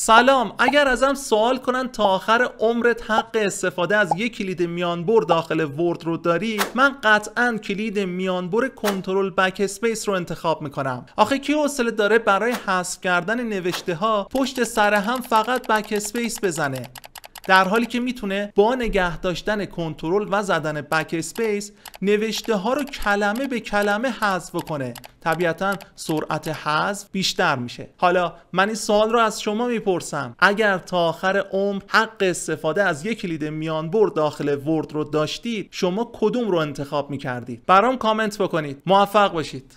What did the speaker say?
سلام اگر ازم سوال کنن تا آخر عمرت حق استفاده از یک کلید میانبر داخل ورد رو داری من قطعا کلید میانبر کنترل بک اسپیس رو انتخاب میکنم آخه کی حوصله داره برای حذف کردن نوشته ها پشت سر هم فقط بک اسپیس بزنه در حالی که میتونه با نگه داشتن کنترل و زدن بک اسپیس نوشته ها رو کلمه به کلمه حذف کنه طبیعتا سرعت حذف بیشتر میشه حالا من این سوال رو از شما میپرسم اگر تا آخر عمر حق استفاده از یک کلید میان برد داخل ورد رو داشتید شما کدوم رو انتخاب میکردید برام کامنت بکنید موفق باشید